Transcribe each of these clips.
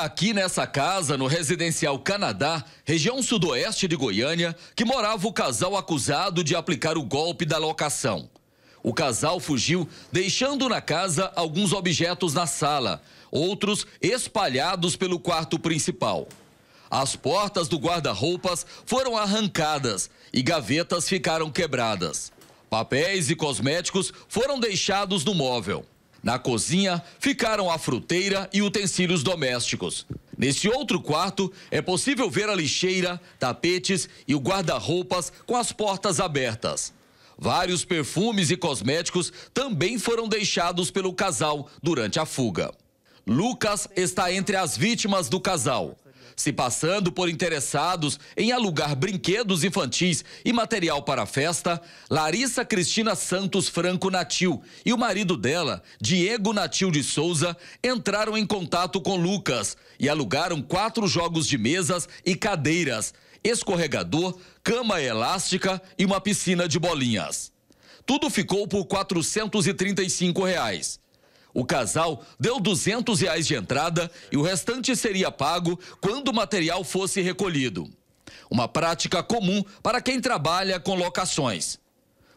Aqui nessa casa, no residencial Canadá, região sudoeste de Goiânia, que morava o casal acusado de aplicar o golpe da locação. O casal fugiu, deixando na casa alguns objetos na sala, outros espalhados pelo quarto principal. As portas do guarda-roupas foram arrancadas e gavetas ficaram quebradas. Papéis e cosméticos foram deixados no móvel. Na cozinha ficaram a fruteira e utensílios domésticos. Nesse outro quarto é possível ver a lixeira, tapetes e o guarda-roupas com as portas abertas. Vários perfumes e cosméticos também foram deixados pelo casal durante a fuga. Lucas está entre as vítimas do casal se passando por interessados em alugar brinquedos infantis e material para a festa, Larissa Cristina Santos Franco Natil e o marido dela, Diego Natil de Souza, entraram em contato com Lucas e alugaram quatro jogos de mesas e cadeiras, escorregador, cama elástica e uma piscina de bolinhas. Tudo ficou por R$ 435. Reais. O casal deu 200 reais de entrada e o restante seria pago quando o material fosse recolhido. Uma prática comum para quem trabalha com locações.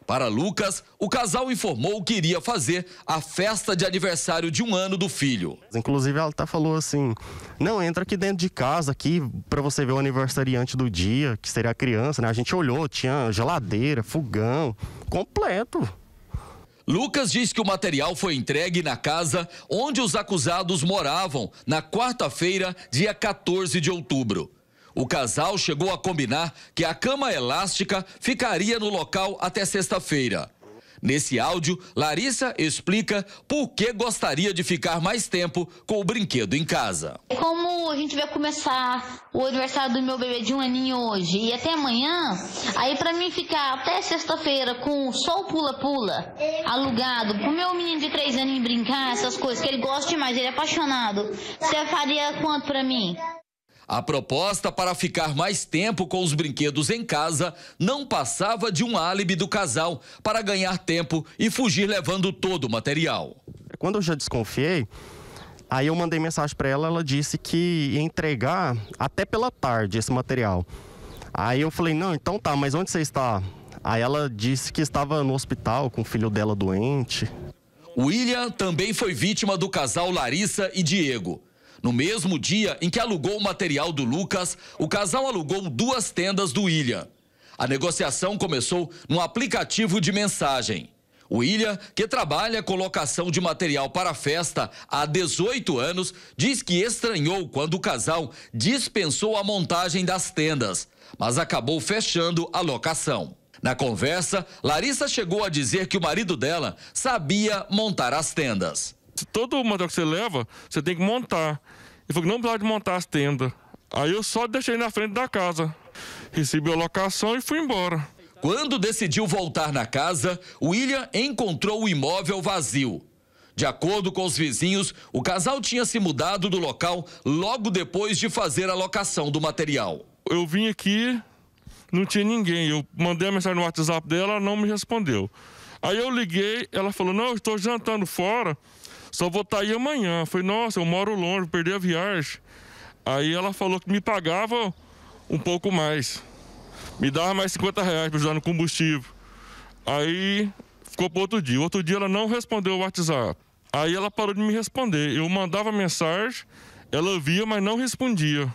Para Lucas, o casal informou que iria fazer a festa de aniversário de um ano do filho. Inclusive, ela até tá, falou assim: não, entra aqui dentro de casa, aqui, para você ver o aniversariante do dia, que seria a criança, né? A gente olhou, tinha geladeira, fogão, completo. Lucas diz que o material foi entregue na casa onde os acusados moravam na quarta-feira, dia 14 de outubro. O casal chegou a combinar que a cama elástica ficaria no local até sexta-feira. Nesse áudio, Larissa explica por que gostaria de ficar mais tempo com o brinquedo em casa. Como a gente vai começar o aniversário do meu bebê de um aninho hoje e até amanhã, aí para mim ficar até sexta-feira com só o pula-pula alugado, pro meu menino de três anos brincar, essas coisas que ele gosta demais, ele é apaixonado, você faria quanto para mim? A proposta para ficar mais tempo com os brinquedos em casa não passava de um álibi do casal para ganhar tempo e fugir levando todo o material. Quando eu já desconfiei, aí eu mandei mensagem para ela, ela disse que ia entregar até pela tarde esse material. Aí eu falei: "Não, então tá, mas onde você está?" Aí ela disse que estava no hospital com o filho dela doente. William também foi vítima do casal Larissa e Diego. No mesmo dia em que alugou o material do Lucas, o casal alugou duas tendas do Ilha. A negociação começou no aplicativo de mensagem. O Ilha, que trabalha com locação de material para festa há 18 anos, diz que estranhou quando o casal dispensou a montagem das tendas, mas acabou fechando a locação. Na conversa, Larissa chegou a dizer que o marido dela sabia montar as tendas todo material que você leva, você tem que montar. Ele falou que não precisava de montar as tendas. Aí eu só deixei na frente da casa. Recebi a locação e fui embora. Quando decidiu voltar na casa, William encontrou o imóvel vazio. De acordo com os vizinhos, o casal tinha se mudado do local logo depois de fazer a locação do material. Eu vim aqui, não tinha ninguém. Eu mandei a mensagem no WhatsApp dela, ela não me respondeu. Aí eu liguei, ela falou: Não, eu estou jantando fora, só vou estar tá aí amanhã. Eu falei, nossa, eu moro longe, perdi a viagem. Aí ela falou que me pagava um pouco mais. Me dava mais 50 reais para ajudar no combustível. Aí ficou para outro dia. Outro dia ela não respondeu o WhatsApp. Aí ela parou de me responder. Eu mandava mensagem, ela via, mas não respondia.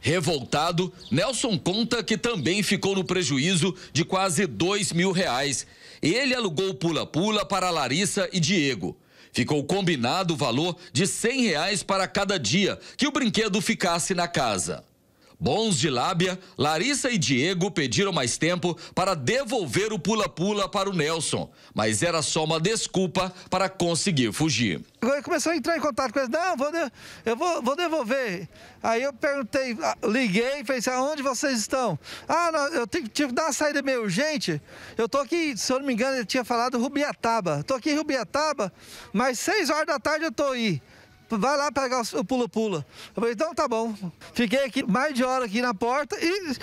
Revoltado, Nelson conta que também ficou no prejuízo de quase dois mil reais. Ele alugou pula-pula para Larissa e Diego. Ficou combinado o valor de R$ 100 para cada dia que o brinquedo ficasse na casa. Bons de lábia, Larissa e Diego pediram mais tempo para devolver o pula-pula para o Nelson, mas era só uma desculpa para conseguir fugir. Começou a entrar em contato com eles, não, vou de... eu vou, vou, devolver. Aí eu perguntei, ah, liguei, falei assim, aonde vocês estão? Ah, não, eu tive, tive que dar uma saída meio urgente, eu tô aqui, se eu não me engano, ele tinha falado Rubiataba. Tô aqui em Rubiataba, mas seis horas da tarde eu tô aí vai lá pegar o pula-pula. Eu falei, então tá bom. Fiquei aqui mais de hora aqui na porta e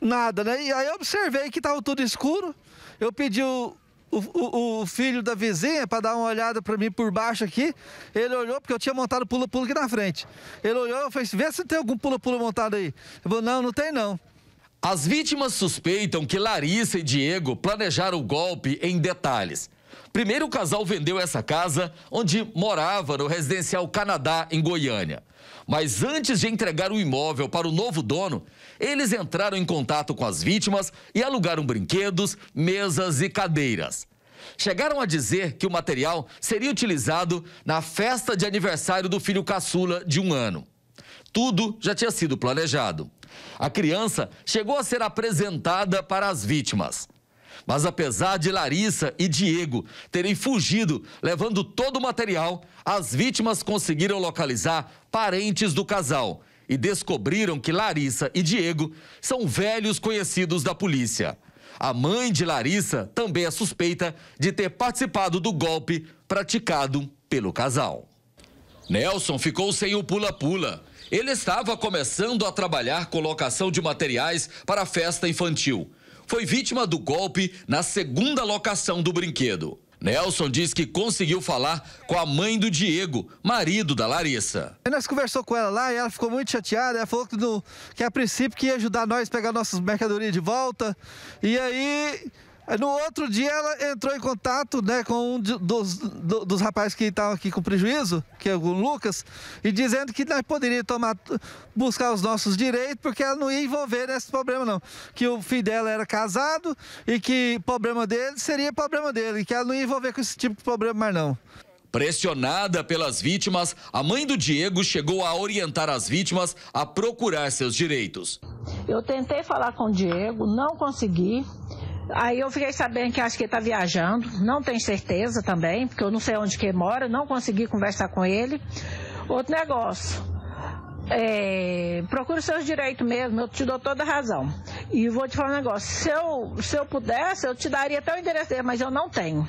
nada, né? E aí eu observei que estava tudo escuro. Eu pedi o, o, o filho da vizinha para dar uma olhada para mim por baixo aqui. Ele olhou, porque eu tinha montado o pula-pula aqui na frente. Ele olhou e falou vê se tem algum pula-pula montado aí. Eu falei, não, não tem não. As vítimas suspeitam que Larissa e Diego planejaram o golpe em detalhes. Primeiro, o casal vendeu essa casa onde morava no residencial Canadá, em Goiânia. Mas antes de entregar o imóvel para o novo dono, eles entraram em contato com as vítimas e alugaram brinquedos, mesas e cadeiras. Chegaram a dizer que o material seria utilizado na festa de aniversário do filho caçula de um ano. Tudo já tinha sido planejado. A criança chegou a ser apresentada para as vítimas. Mas apesar de Larissa e Diego terem fugido, levando todo o material, as vítimas conseguiram localizar parentes do casal e descobriram que Larissa e Diego são velhos conhecidos da polícia. A mãe de Larissa também é suspeita de ter participado do golpe praticado pelo casal. Nelson ficou sem o pula-pula. Ele estava começando a trabalhar com locação de materiais para a festa infantil foi vítima do golpe na segunda locação do brinquedo. Nelson diz que conseguiu falar com a mãe do Diego, marido da Larissa. nós conversou com ela lá e ela ficou muito chateada. Ela falou que, no, que a princípio que ia ajudar nós a pegar nossas mercadorias de volta. E aí no outro dia ela entrou em contato né, com um dos, do, dos rapazes que estavam aqui com prejuízo, que é o Lucas, e dizendo que nós poderíamos tomar, buscar os nossos direitos, porque ela não ia envolver nesse problema não. Que o filho dela era casado e que problema dele seria problema dele, e que ela não ia envolver com esse tipo de problema mais não. Pressionada pelas vítimas, a mãe do Diego chegou a orientar as vítimas a procurar seus direitos. Eu tentei falar com o Diego, não consegui. Aí eu fiquei sabendo que acho que ele está viajando, não tenho certeza também, porque eu não sei onde que ele mora, não consegui conversar com ele. Outro negócio, é, procura seus direitos mesmo, eu te dou toda a razão. E vou te falar um negócio, se eu, se eu pudesse, eu te daria até o endereço dele, mas eu não tenho.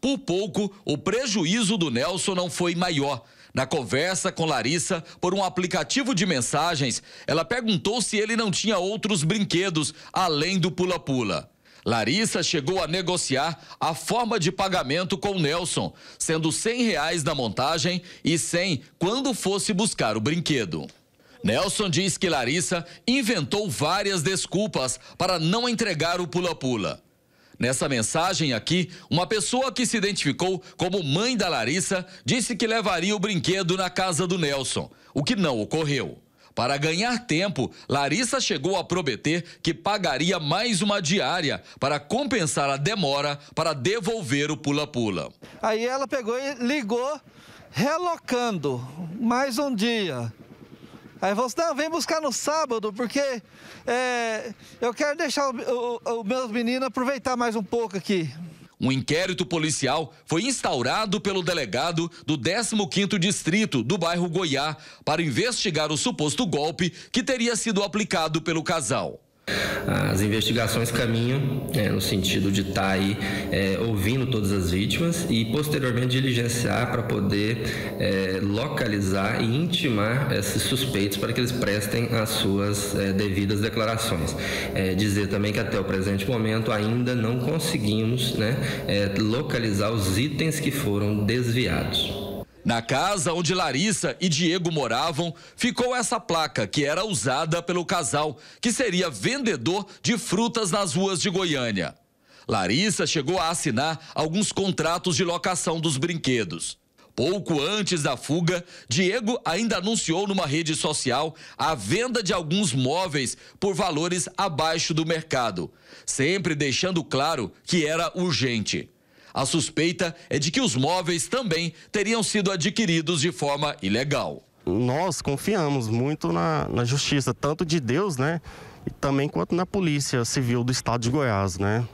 Por pouco, o prejuízo do Nelson não foi maior. Na conversa com Larissa, por um aplicativo de mensagens, ela perguntou se ele não tinha outros brinquedos além do pula-pula. Larissa chegou a negociar a forma de pagamento com Nelson, sendo R$ 100 reais na montagem e 100 quando fosse buscar o brinquedo. Nelson diz que Larissa inventou várias desculpas para não entregar o pula-pula. Nessa mensagem aqui, uma pessoa que se identificou como mãe da Larissa disse que levaria o brinquedo na casa do Nelson, o que não ocorreu. Para ganhar tempo, Larissa chegou a prometer que pagaria mais uma diária para compensar a demora para devolver o pula-pula. Aí ela pegou e ligou, relocando mais um dia. Aí falou assim, não, vem buscar no sábado, porque é, eu quero deixar os meus meninos aproveitar mais um pouco aqui. Um inquérito policial foi instaurado pelo delegado do 15º Distrito do bairro Goiá para investigar o suposto golpe que teria sido aplicado pelo casal. As investigações caminham é, no sentido de estar tá aí é, ouvindo todas as vítimas e posteriormente diligenciar para poder é, localizar e intimar esses suspeitos para que eles prestem as suas é, devidas declarações. É, dizer também que até o presente momento ainda não conseguimos né, é, localizar os itens que foram desviados. Na casa onde Larissa e Diego moravam, ficou essa placa que era usada pelo casal, que seria vendedor de frutas nas ruas de Goiânia. Larissa chegou a assinar alguns contratos de locação dos brinquedos. Pouco antes da fuga, Diego ainda anunciou numa rede social a venda de alguns móveis por valores abaixo do mercado, sempre deixando claro que era urgente. A suspeita é de que os móveis também teriam sido adquiridos de forma ilegal. Nós confiamos muito na, na justiça, tanto de Deus, né? E também quanto na Polícia Civil do Estado de Goiás, né?